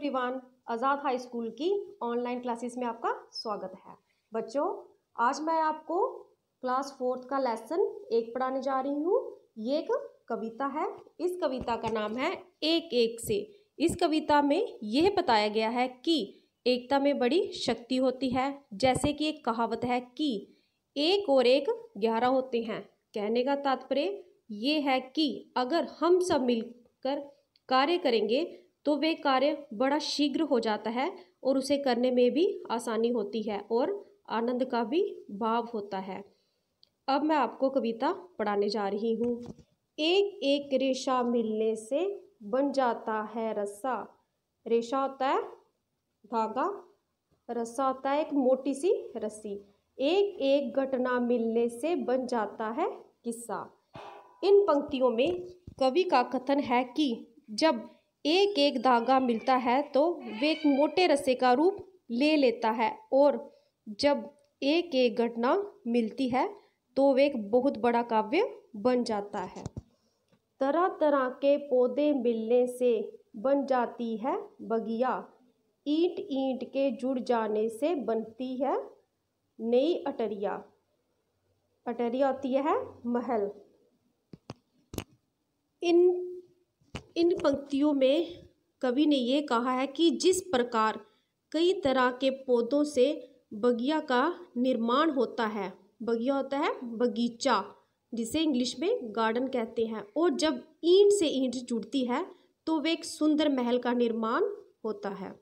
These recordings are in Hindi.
एवरीवन आज़ाद हाई स्कूल की ऑनलाइन क्लासेस में आपका स्वागत है बच्चों आज मैं आपको क्लास फोर्थ का लेसन एक पढ़ाने जा रही हूँ ये एक कविता है इस कविता का नाम है एक एक से इस कविता में यह बताया गया है कि एकता में बड़ी शक्ति होती है जैसे कि एक कहावत है कि एक और एक ग्यारह होते हैं कहने का तात्पर्य ये है कि अगर हम सब मिलकर कार्य करेंगे तो वे कार्य बड़ा शीघ्र हो जाता है और उसे करने में भी आसानी होती है और आनंद का भी भाव होता है अब मैं आपको कविता पढ़ाने जा रही हूँ एक एक रेशा मिलने से बन जाता है रस्सा रेशा होता है धागा रस्सा होता है एक मोटी सी रस्सी एक एक घटना मिलने से बन जाता है किस्सा इन पंक्तियों में कवि का कथन है कि जब एक एक धागा मिलता है तो वे एक मोटे रस्से का रूप ले लेता है और जब एक एक घटना मिलती है तो वे एक बहुत बड़ा काव्य बन जाता है तरह तरह के पौधे मिलने से बन जाती है बगिया ईंट ईंट के जुड़ जाने से बनती है नई अटरिया अटरिया होती है महल इन इन पंक्तियों में कवि ने ये कहा है कि जिस प्रकार कई तरह के पौधों से बगिया का निर्माण होता है बगिया होता है बगीचा जिसे इंग्लिश में गार्डन कहते हैं और जब ईंट से ईंट जुड़ती है तो वे एक सुंदर महल का निर्माण होता है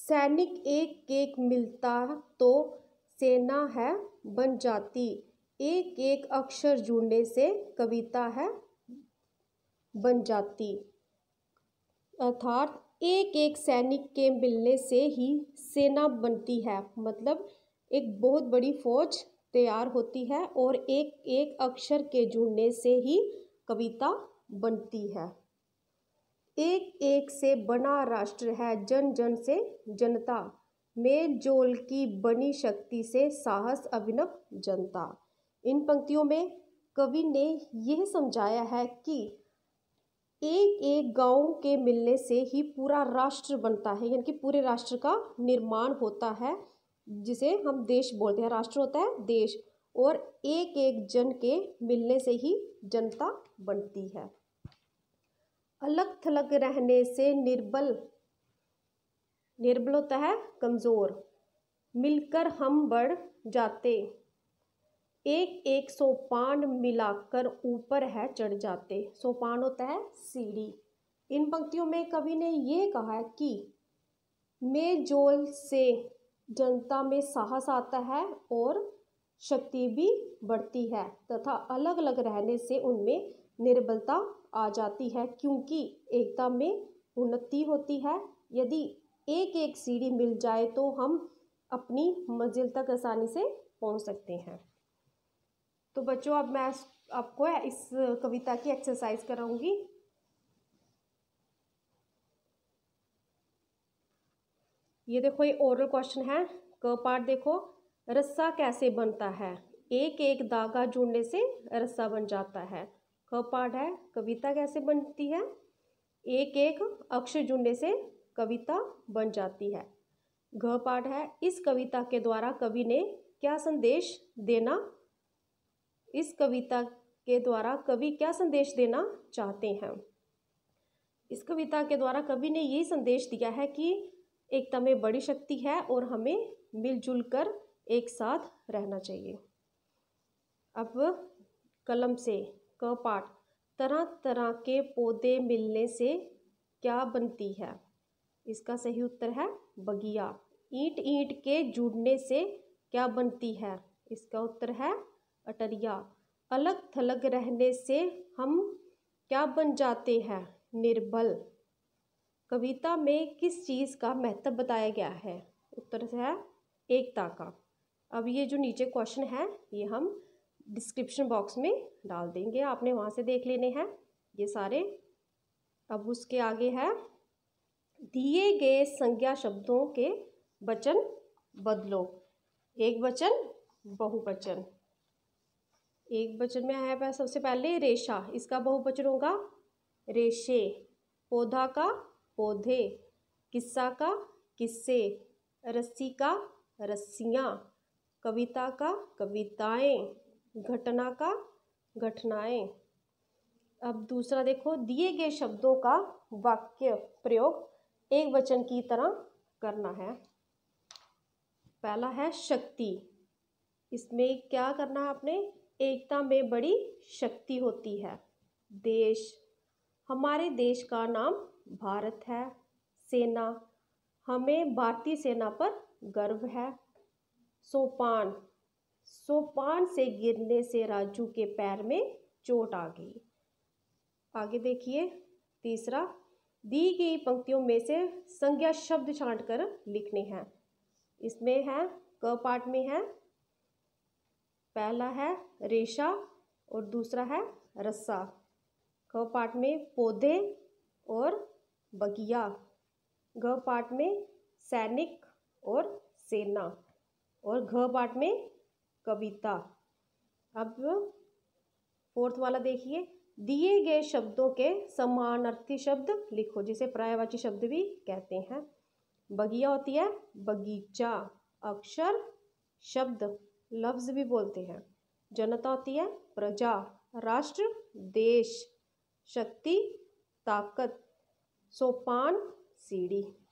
सैनिक एक केक मिलता तो सेना है बन जाती एक एक अक्षर जुड़ने से कविता है बन जाती अर्थात एक एक सैनिक के मिलने से ही सेना बनती है मतलब एक बहुत बड़ी फौज तैयार होती है और एक एक अक्षर के जुड़ने से ही कविता बनती है एक एक से बना राष्ट्र है जन जन से जनता मेल जोल की बनी शक्ति से साहस अभिनव जनता इन पंक्तियों में कवि ने यह समझाया है कि एक एक गांव के मिलने से ही पूरा राष्ट्र बनता है यानी कि पूरे राष्ट्र का निर्माण होता है जिसे हम देश बोलते हैं राष्ट्र होता है देश और एक एक जन के मिलने से ही जनता बनती है अलग थलग रहने से निर्बल निर्बल होता है कमज़ोर मिलकर हम बढ़ जाते एक एक सोपान मिलाकर ऊपर है चढ़ जाते सोपान होता है सीढ़ी इन पंक्तियों में कवि ने यह कहा है कि मेजोल से जनता में साहस आता है और शक्ति भी बढ़ती है तथा अलग अलग रहने से उनमें निर्बलता आ जाती है क्योंकि एकता में उन्नति होती है यदि एक एक सीढ़ी मिल जाए तो हम अपनी मंजिल तक आसानी से पहुंच सकते हैं तो बच्चों अब मैं आपको इस कविता की एक्सरसाइज कराऊंगी ये देखो ये ओरल क्वेश्चन है क पार्ट देखो रस्सा कैसे बनता है एक एक धागा जुड़ने से रस्सा बन जाता है क पार्ट है कविता कैसे बनती है एक एक अक्षर जुड़ने से कविता बन जाती है घ पाठ है इस कविता के द्वारा कवि ने क्या संदेश देना इस कविता के द्वारा कवि क्या संदेश देना चाहते हैं इस कविता के द्वारा कवि ने यही संदेश दिया है कि एकता में बड़ी शक्ति है और हमें मिलजुल कर एक साथ रहना चाहिए अब कलम से क पाठ तरह तरह के पौधे मिलने से क्या बनती है इसका सही उत्तर है बगिया ईंट ईंट के जुड़ने से क्या बनती है इसका उत्तर है अटरिया अलग थलग रहने से हम क्या बन जाते हैं निर्बल कविता में किस चीज़ का महत्व बताया गया है उत्तर है एकता का अब ये जो नीचे क्वेश्चन है ये हम डिस्क्रिप्शन बॉक्स में डाल देंगे आपने वहाँ से देख लेने हैं ये सारे अब उसके आगे है दिए गए संज्ञा शब्दों के वचन बदलो एक वचन बहुवचन एक बचन में आया सबसे पहले रेशा इसका बहुवचन होगा रेशे पौधा का पौधे किस्सा का किस्से रस्सी का रस्सियाँ कविता का कविताएं घटना का घटनाएं अब दूसरा देखो दिए गए शब्दों का वाक्य प्रयोग एक वचन की तरह करना है पहला है शक्ति इसमें क्या करना है आपने एकता में बड़ी शक्ति होती है देश हमारे देश का नाम भारत है सेना हमें भारतीय सेना पर गर्व है सोपान सोपान से गिरने से राजू के पैर में चोट आ गई आगे देखिए तीसरा दी गई पंक्तियों में से संज्ञा शब्द छांट कर लिखने हैं इसमें है क पार्ट में है पहला है रेशा और दूसरा है रस्सा ग पाठ में पौधे और बगिया ग पाठ में सैनिक और सेना और घ पाठ में कविता अब फोर्थ वाला देखिए दिए गए शब्दों के समानार्थी शब्द लिखो जिसे प्रायवाची शब्द भी कहते हैं बगिया होती है बगीचा अक्षर शब्द लफ्ज़ भी बोलते हैं जनता होती है प्रजा राष्ट्र देश शक्ति ताकत सोपान सीढ़ी